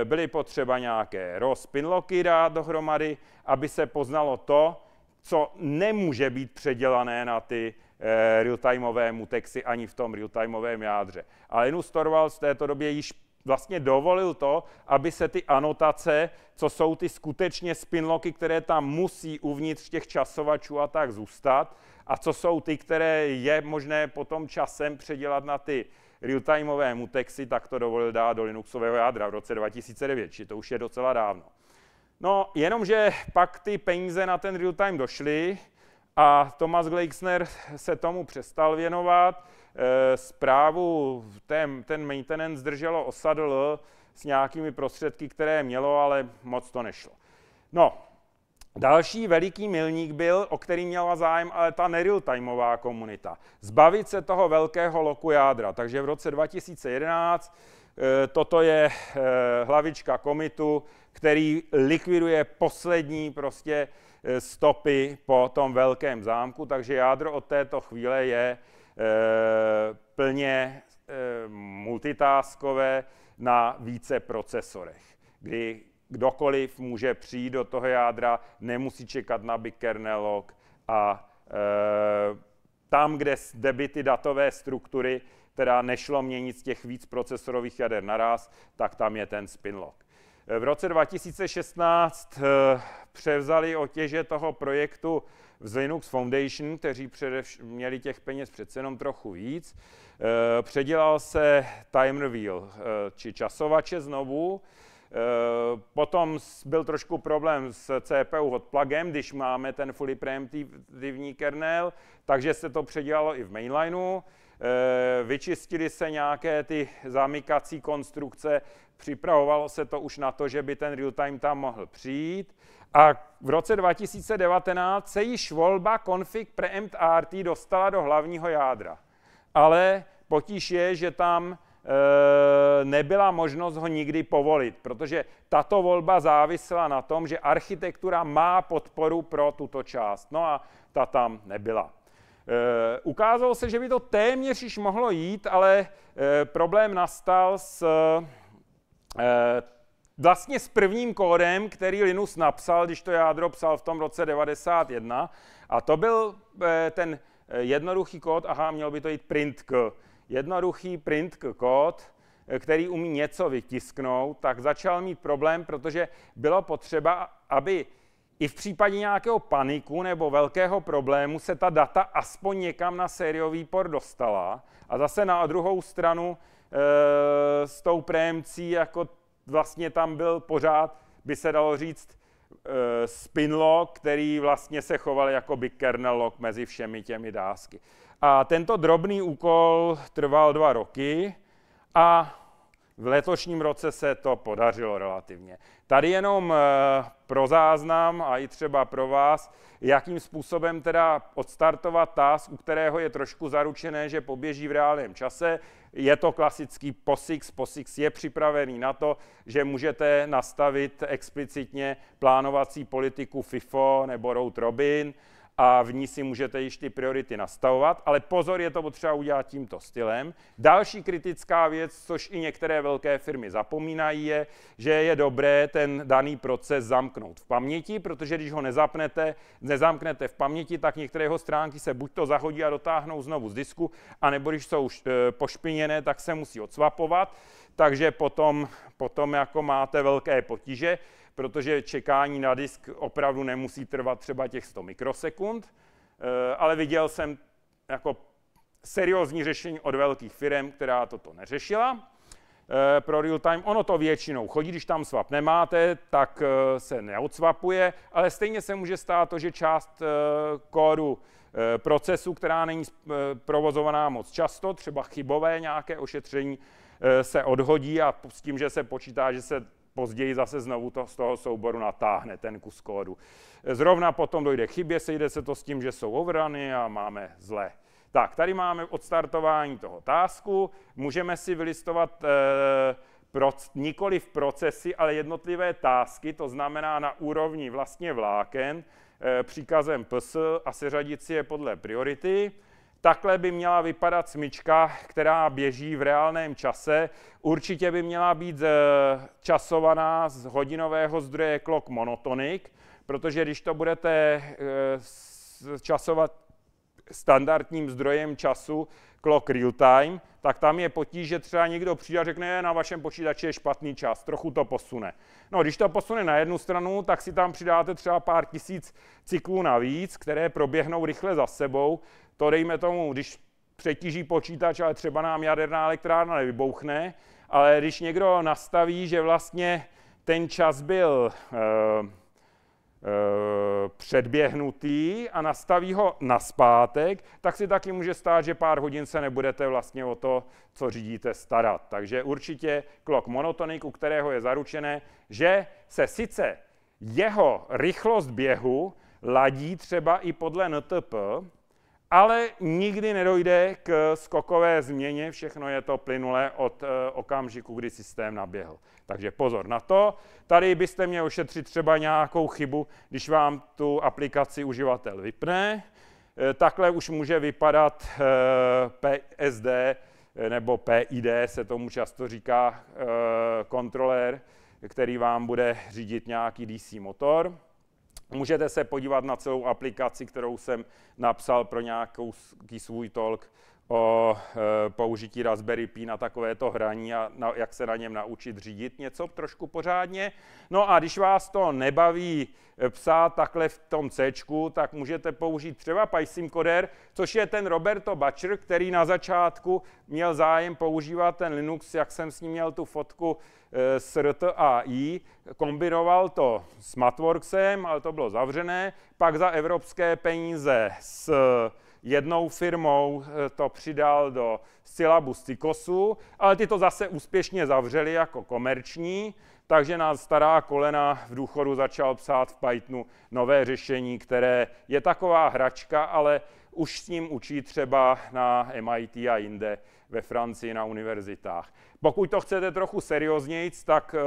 Eh, byly potřeba nějaké rozpinloky dát dohromady, aby se poznalo to, co nemůže být předělané na ty real-timeové mutexy ani v tom real-timeovém jádře. A Linus Torvalds v této době již vlastně dovolil to, aby se ty anotace, co jsou ty skutečně spinloky, které tam musí uvnitř těch časovačů a tak zůstat, a co jsou ty, které je možné potom časem předělat na ty realtimeové mutexy, tak to dovolil dát do Linuxového jádra v roce 2009, či to už je docela dávno. No, jenomže pak ty peníze na ten real-time došly, a Thomas Gleixner se tomu přestal věnovat. Eh, zprávu ten, ten maintenance drželo osadl s nějakými prostředky, které mělo, ale moc to nešlo. No, Další veliký milník byl, o který měla zájem ale ta nerealtimeová komunita. Zbavit se toho velkého loku jádra. Takže v roce 2011 eh, toto je eh, hlavička komitu, který likviduje poslední prostě Eh, stopy po tom velkém zámku, takže jádro od této chvíle je eh, plně eh, multitaskové na více procesorech, kdy kdokoliv může přijít do toho jádra, nemusí čekat na big kernel lock a e, tam, kde by ty datové struktury, teda nešlo měnit z těch víc procesorových jader naraz, tak tam je ten spin lock. V roce 2016 eh, převzali otěže toho projektu z Linux Foundation, kteří měli těch peněz přece jenom trochu víc. Eh, předělal se timer wheel, eh, či časovače znovu. Potom byl trošku problém s CPU hotplugem, když máme ten fully preemptivní kernel, takže se to předělalo i v mainlineu. Eh, vyčistili se nějaké ty zamykací konstrukce, připravovalo se to už na to, že by ten real time tam mohl přijít. A v roce 2019 se již volba config preempt RT dostala do hlavního jádra. Ale potíž je, že tam eh, nebyla možnost ho nikdy povolit, protože tato volba závisela na tom, že architektura má podporu pro tuto část. No a ta tam nebyla. Eh, ukázalo se, že by to téměř již mohlo jít, ale eh, problém nastal s eh, vlastně s prvním kódem, který Linus napsal, když to jádro psal v tom roce 91. A to byl ten jednoduchý kód, aha, měl by to jít printk. Jednoduchý printk kód, který umí něco vytisknout, tak začal mít problém, protože bylo potřeba, aby i v případě nějakého paniku nebo velkého problému se ta data aspoň někam na sériový por dostala. A zase na druhou stranu e, s tou prémcí, jako vlastně tam byl pořád, by se dalo říct, e, lock, který vlastně se choval jako by kernel lock mezi všemi těmi dásky. A tento drobný úkol trval dva roky a v letošním roce se to podařilo relativně. Tady jenom eh, pro záznam a i třeba pro vás, jakým způsobem teda odstartovat task, u kterého je trošku zaručené, že poběží v reálném čase. Je to klasický POSIX. POSIX je připravený na to, že můžete nastavit explicitně plánovací politiku FIFO nebo Road Robin, a v ní si můžete již ty priority nastavovat, ale pozor, je to potřeba udělat tímto stylem. Další kritická věc, což i některé velké firmy zapomínají, je, že je dobré ten daný proces zamknout v paměti, protože když ho nezapnete, nezamknete v paměti, tak některé jeho stránky se buď to zahodí a dotáhnou znovu z disku, anebo když jsou eh, pošpiněné, tak se musí odsvapovat, takže potom, potom jako máte velké potíže protože čekání na disk opravdu nemusí trvat třeba těch 100 mikrosekund, eh, ale viděl jsem jako seriózní řešení od velkých firm, která toto neřešila eh, pro real time. Ono to většinou chodí, když tam swap nemáte, tak eh, se neodswapuje, ale stejně se může stát to, že část kódu procesu, která není provozovaná moc často, třeba chybové nějaké ošetření, se odhodí a s tím, že se počítá, že se později zase znovu to z toho souboru natáhne ten kus kódu. Zrovna potom dojde k chybě, sejde se to s tím, že jsou overruny a máme zle. Tak, tady máme odstartování toho tásku. Můžeme si vylistovat e, eh, nikoli v procesy, ale jednotlivé tásky, to znamená na úrovni vlastně vláken, e, příkazem PS a seřadit si je podle priority. Takhle by měla vypadat smyčka, která běží v reálném čase. Určitě by měla být eh, časovaná z hodinového zdroje Clock Monotonic, protože když to budete eh, časovat standardním zdrojem času, clock real time, tak tam je potíž, že třeba někdo přijde a řekne, na vašem počítači je špatný čas, trochu to posune. No, když to posune na jednu stranu, tak si tam přidáte třeba pár tisíc cyklů navíc, které proběhnou rychle za sebou, to dejme tomu, když přetíží počítač, ale třeba nám jaderná elektrárna nevybouchne, ale když někdo nastaví, že vlastně ten čas byl e, e, předběhnutý a nastaví ho na zpátek, tak si taky může stát, že pár hodin se nebudete vlastně o to, co řídíte, starat. Takže určitě klok monotonik, u kterého je zaručené, že se sice jeho rychlost běhu ladí třeba i podle NTP, ale nikdy nedojde k skokové změně, všechno je to plynulé od eh, okamžiku, kdy systém naběhl. Takže pozor na to. Tady byste měli ošetřit třeba nějakou chybu, když vám tu aplikaci uživatel vypne. Eh, takhle už může vypadat eh, PSD nebo PID, se tomu často říká kontrolér, který vám bude řídit nějaký DC motor. Můžete se podívat na celou aplikaci, kterou jsem napsal pro nějaký svůj talk o e, použití Raspberry Pi na takovéto hraní a na, jak se na něm naučit řídit něco trošku pořádně. No a když vás to nebaví e, psát takhle v tom C, tak můžete použít třeba Coder, což je ten Roberto Butcher, který na začátku měl zájem používat ten Linux, jak jsem s ním měl tu fotku e, s RTAI, kombinoval to s Matworksem, ale to bylo zavřené, pak za evropské peníze s jednou firmou eh, to přidal do sylabu Tykosu, ale ty to zase úspěšně zavřeli jako komerční, takže nás stará kolena v důchodu začal psát v Pythonu nové řešení, které je taková hračka, ale už s ním učí třeba na MIT a jinde ve Francii na univerzitách. Pokud to chcete trochu serióznějc, tak e,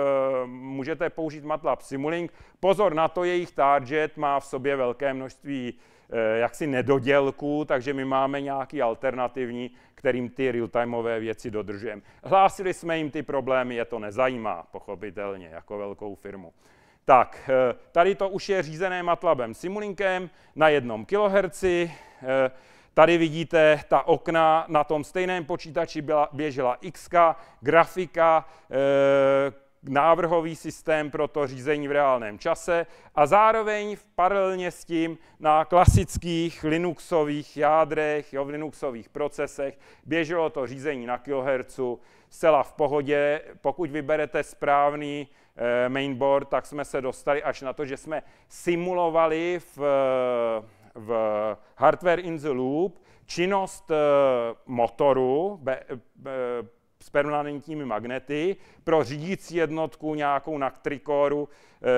můžete použít MATLAB Simulink. Pozor na to, jejich target má v sobě velké množství Eh, jaksi nedodělků, takže my máme nějaký alternativní, kterým ty real-timeové věci dodržujeme. Hlásili jsme jim ty problémy, je to nezajímá, pochopitelně, jako velkou firmu. Tak, eh, tady to už je řízené Matlabem Simulinkem na jednom kHz. Eh, tady vidíte ta okna, na tom stejném počítači byla, běžela X, grafika, návrhový systém pro to řízení v reálném čase a zároveň v paralelně s tím na klasických Linuxových jádrech, jo, v Linuxových procesech běželo to řízení na kilohercu zcela v pohodě. Pokud vyberete správný e, mainboard, tak jsme se dostali až na to, že jsme simulovali v, v hardware in the loop činnost e, motoru, be, be, eh, s permanentními magnety pro řídící jednotku nějakou na trikoru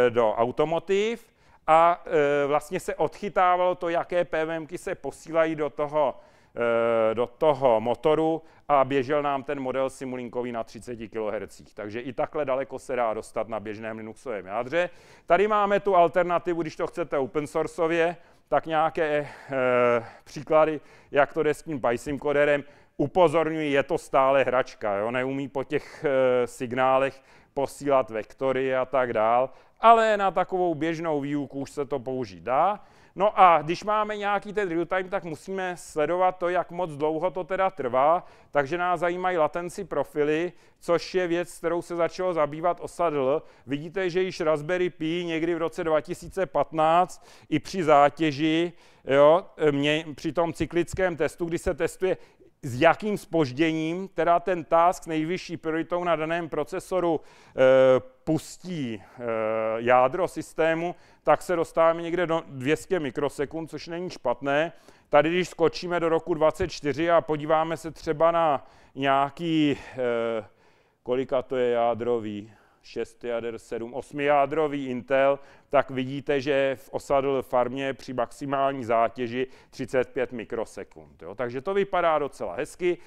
eh, do automotiv a eh, vlastně se odchytávalo to, jaké PVMky se posílají do toho, eh, do toho motoru a běžel nám ten model simulinkový na 30 kHz. Takže i takhle daleko se dá dostat na běžném Linuxovém jádře. Tady máme tu alternativu, když to chcete open sourceově, tak nějaké e, příklady, jak to jde s tím PySim koderem upozorňuji, je to stále hračka, jo? neumí po těch e, signálech posílat vektory a tak dál, ale na takovou běžnou výuku už se to použít dá. No a když máme nějaký ten real time, tak musíme sledovat to, jak moc dlouho to teda trvá, takže nás zajímají latenci profily, což je věc, kterou se začalo zabývat osadl. Vidíte, že již Raspberry Pi někdy v roce 2015 i při zátěži, jo, mě, při tom cyklickém testu, kdy se testuje, s jakým spožděním teda ten task nejvyšší prioritou na daném procesoru e, pustí e, jádro systému, tak se dostáváme někde do 200 mikrosekund, což není špatné. Tady, když skočíme do roku 24 a podíváme se třeba na nějaký, e, kolika to je jádrový, 6 jader, 7, 8 jádrový Intel, tak vidíte, že v osadl farmě při maximální zátěži 35 mikrosekund. Jo? Takže to vypadá docela hezky.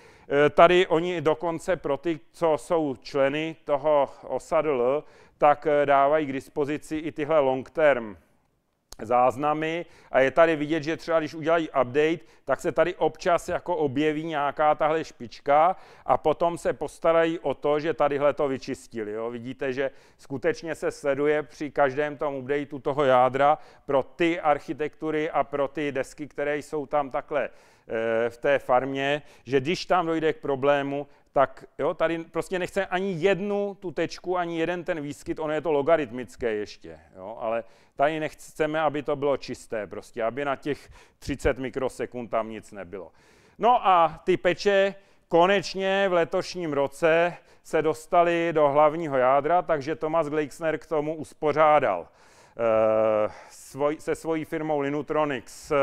E, tady oni dokonce pro ty, co jsou členy toho osadl, tak e, dávají k dispozici i tyhle long term záznamy a je tady vidět, že třeba když udělají update, tak se tady občas jako objeví nějaká tahle špička a potom se postarají o to, že tadyhle to vyčistili. Jo? Vidíte, že skutečně se sleduje při každém tom updateu toho jádra pro ty architektury a pro ty desky, které jsou tam takhle eh, v té farmě, že když tam dojde k problému, tak jo, tady prostě nechce ani jednu tu tečku, ani jeden ten výskyt, ono je to logaritmické ještě, jo, ale tady nechceme, aby to bylo čisté prostě, aby na těch 30 mikrosekund tam nic nebylo. No a ty peče konečně v letošním roce se dostaly do hlavního jádra, takže Thomas Gleixner k tomu uspořádal e, svoj, se svojí firmou Linutronics eh,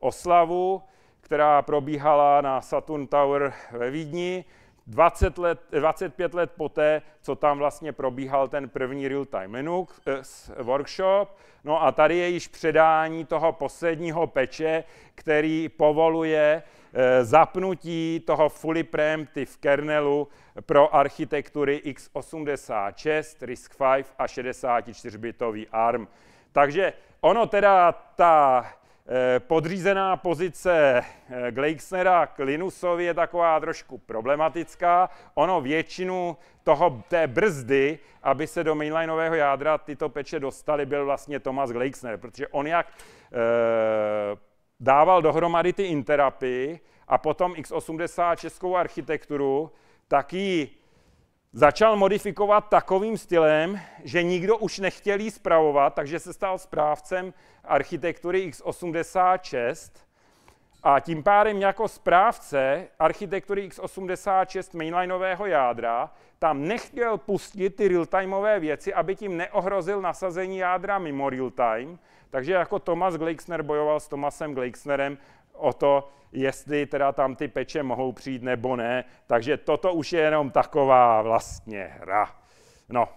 oslavu, která probíhala na Saturn Tower ve Vídni 20 let, 25 let poté, co tam vlastně probíhal ten první real-time Linux eh, workshop. No a tady je již předání toho posledního peče, který povoluje eh, zapnutí toho fully preemptive kernelu pro architektury x86, RISC-V a 64-bitový ARM. Takže ono teda ta Eh, podřízená pozice eh, Gleixnera k Linusovi je taková trošku problematická. Ono většinu toho, té brzdy, aby se do mainlineového jádra tyto peče dostaly, byl vlastně Thomas Gleixner, protože on jak e, dával dohromady ty interapy a potom x86 architekturu, tak ji začal modifikovat takovým stylem, že nikdo už nechtěl jí zpravovat, takže se stal správcem architektury x86 a tím pádem jako správce architektury x86 mainlineového jádra tam nechtěl pustit ty real-timeové věci, aby tím neohrozil nasazení jádra mimo real-time, takže jako Thomas Gleixner bojoval s Thomasem Gleixnerem o to, jestli teda tam ty peče mohou přijít nebo ne. Takže toto už je jenom taková vlastně hra. No,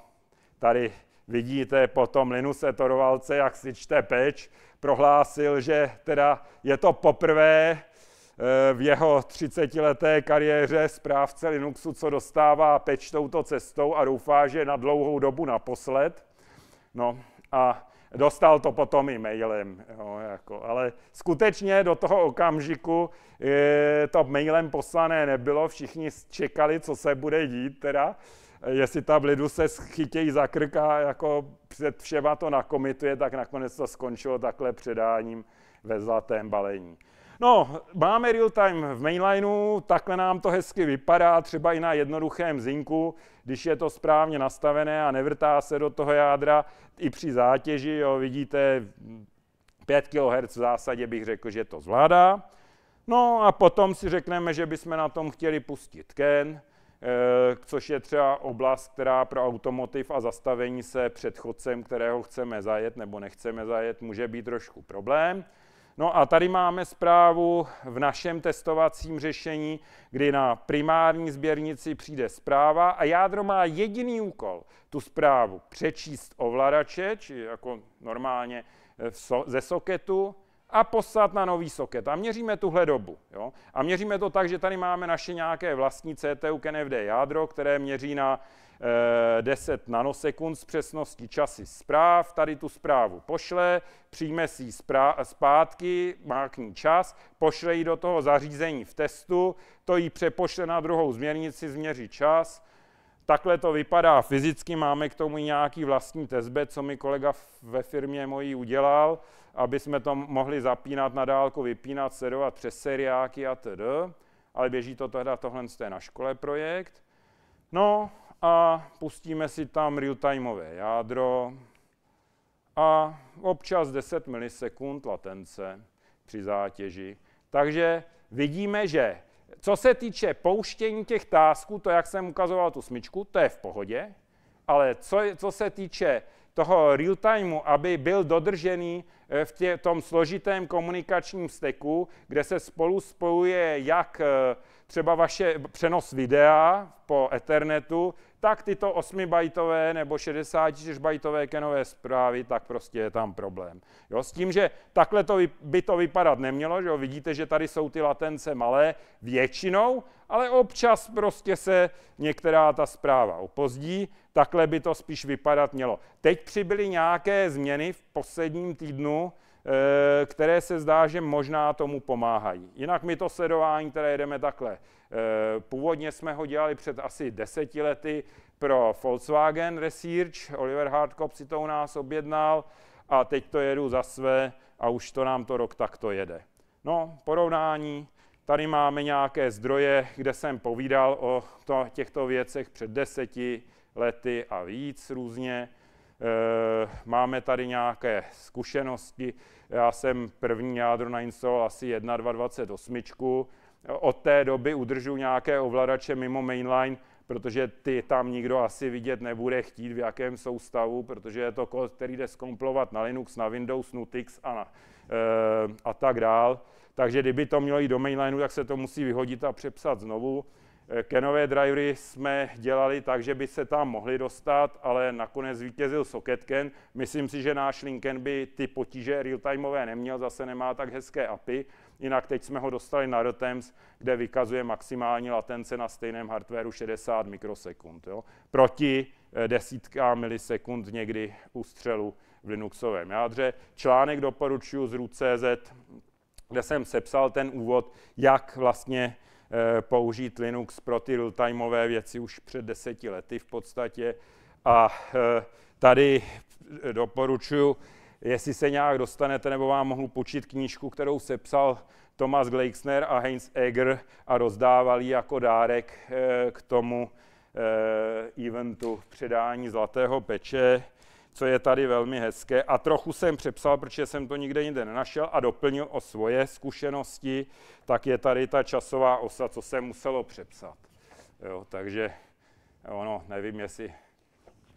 tady vidíte potom Linuse Torovalce, jak si čte peč, prohlásil, že teda je to poprvé eh, v jeho 30-leté kariéře správce Linuxu, co dostává peč touto cestou a doufá, že na dlouhou dobu naposled. No a Dostal to potom e-mailem, jo, jako, ale skutečně do toho okamžiku e, to mailem poslané nebylo, všichni čekali, co se bude dít teda, eh, jestli ta blidu se chytějí za krk a jako před všema to nakomituje, tak nakonec to skončilo takhle předáním ve zlatém balení. No, máme real time v mainlineu, takhle nám to hezky vypadá, třeba i na jednoduchém zinku, když je to správně nastavené a nevrtá se do toho jádra i při zátěži, jo, vidíte, 5 kHz v zásadě bych řekl, že to zvládá. No a potom si řekneme, že bychom na tom chtěli pustit Ken, eh, což je třeba oblast, která pro automotiv a zastavení se chodcem, kterého chceme zajet nebo nechceme zajet, může být trošku problém. No a tady máme zprávu v našem testovacím řešení, kdy na primární sběrnici přijde zpráva a jádro má jediný úkol, tu zprávu přečíst ovladače, či jako normálně eh, so, ze soketu, a poslat na nový soket. A měříme tuhle dobu. Jo? A měříme to tak, že tady máme naše nějaké vlastní CTU KNFD jádro, které měří na 10 eh, nanosekund s přesností časy zpráv, tady tu zprávu pošle, přijme si ji zpátky, má k ní čas, pošle ji do toho zařízení v testu, to ji přepošle na druhou změrnici, změří čas. Takhle to vypadá fyzicky, máme k tomu nějaký vlastní testbed, co mi kolega ve firmě mojí udělal, aby jsme to mohli zapínat na dálku, vypínat, sledovat přes seriáky a td. Ale běží to teda tohle, je na škole projekt. No a pustíme si tam real-timeové jádro a občas 10 milisekund latence při zátěži. Takže vidíme, že co se týče pouštění těch tásků, to, jak jsem ukazoval tu smyčku, to je v pohodě, ale co, co se týče toho real-timeu, aby byl dodržený eh, v tě, tom složitém komunikačním steku, kde se spolu spojuje jak eh, třeba vaše přenos videa po Ethernetu, tak tyto 8-bajtové nebo 64-bajtové kenové zprávy, tak prostě je tam problém. Jo, s tím, že takhle to by to vypadat nemělo, že jo, vidíte, že tady jsou ty latence malé většinou, ale občas prostě se některá ta zpráva opozdí, takhle by to spíš vypadat mělo. Teď přibyly nějaké změny v posledním týdnu, Eh, které se zdá, že možná tomu pomáhají. Jinak my to sledování, které jedeme takhle, eh, původně jsme ho dělali před asi deseti lety pro Volkswagen Research, Oliver Hardkop si to u nás objednal a teď to jedu za své a už to nám to rok takto jede. No, porovnání, tady máme nějaké zdroje, kde jsem povídal o to, těchto věcech před deseti lety a víc různě. Eh, máme tady nějaké zkušenosti. Já jsem první jádro nainstaloval asi 1.2.28. Od té doby udržu nějaké ovladače mimo mainline, protože ty tam nikdo asi vidět nebude chtít, v jakém soustavu, protože je to kód, který jde zkomplovat na Linux, na Windows, Nutix a, na, e, a tak dál. Takže kdyby to mělo jít do mainlineu, tak se to musí vyhodit a přepsat znovu. Eh, Kenové drivery jsme dělali tak, že by se tam mohli dostat, ale nakonec zvítězil Ken. Myslím si, že náš Linken by ty potíže real-timeové neměl, zase nemá tak hezké API. Jinak teď jsme ho dostali na Rotems, kde vykazuje maximální latence na stejném hardwareu 60 mikrosekund. Jo? Proti eh, desítkám milisekund někdy u střelu v Linuxovém jádře. Článek doporučuji z RUCZ, kde jsem sepsal ten úvod, jak vlastně Eh, použít Linux pro ty real-timeové věci už před deseti lety v podstatě. A eh, tady doporučuji, jestli se nějak dostanete, nebo vám mohu počít knížku, kterou sepsal Thomas Gleixner a Heinz Eger a rozdávali jako dárek eh, k tomu eventu předání Zlatého peče co je tady velmi hezké. A trochu jsem přepsal, protože jsem to nikde jinde nenašel a doplnil o svoje zkušenosti, tak je tady ta časová osa, co se muselo přepsat. Jo, takže ono, nevím, jestli...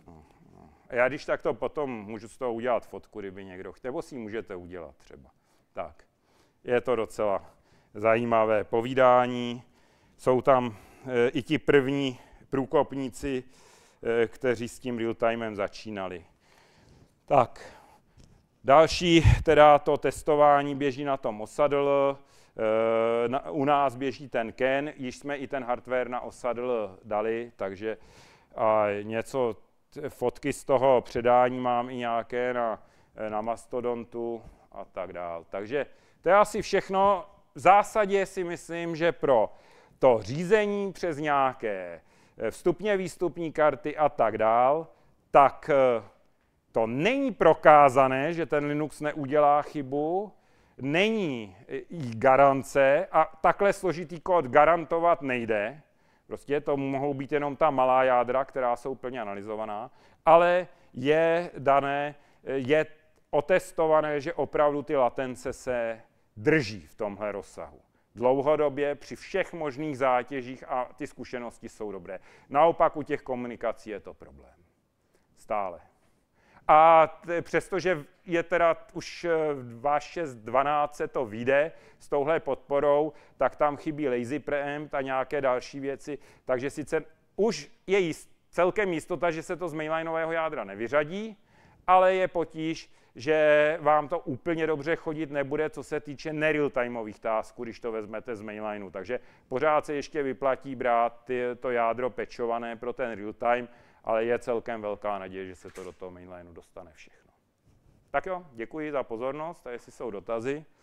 No, no. Já když tak to potom můžu z toho udělat fotku, kdyby někdo chtěl, nebo si ji můžete udělat třeba. Tak, je to docela zajímavé povídání. Jsou tam e, i ti první průkopníci, e, kteří s tím real-timem začínali. Tak, další teda to testování běží na tom osadl, eh, u nás běží ten Ken, již jsme i ten hardware na osadl dali, takže a něco, fotky z toho předání mám i nějaké na, eh, na Mastodontu a tak dál. Takže to je asi všechno. V zásadě si myslím, že pro to řízení přes nějaké eh, vstupně výstupní karty a tak dál, tak to není prokázané, že ten Linux neudělá chybu, není e, i garance a takhle složitý kód garantovat nejde. Prostě to mohou být jenom ta malá jádra, která jsou plně analyzovaná, ale je dané, e, je otestované, že opravdu ty latence se drží v tomhle rozsahu. Dlouhodobě při všech možných zátěžích a ty zkušenosti jsou dobré. Naopak u těch komunikací je to problém. Stále. A přestože je teda už 2.6.12 eh, se to vyjde s touhle podporou, tak tam chybí lazy preempt a nějaké další věci. Takže sice už je jist, celkem jistota, že se to z mainlineového jádra nevyřadí, ale je potíž, že vám to úplně dobře chodit nebude, co se týče nereal-timeových když to vezmete z mainlineu. Takže pořád se ještě vyplatí brát ty, to jádro pečované pro ten real-time, ale je celkem velká naděje, že se to do toho mainlineu dostane všechno. Tak jo, děkuji za pozornost a jestli jsou dotazy,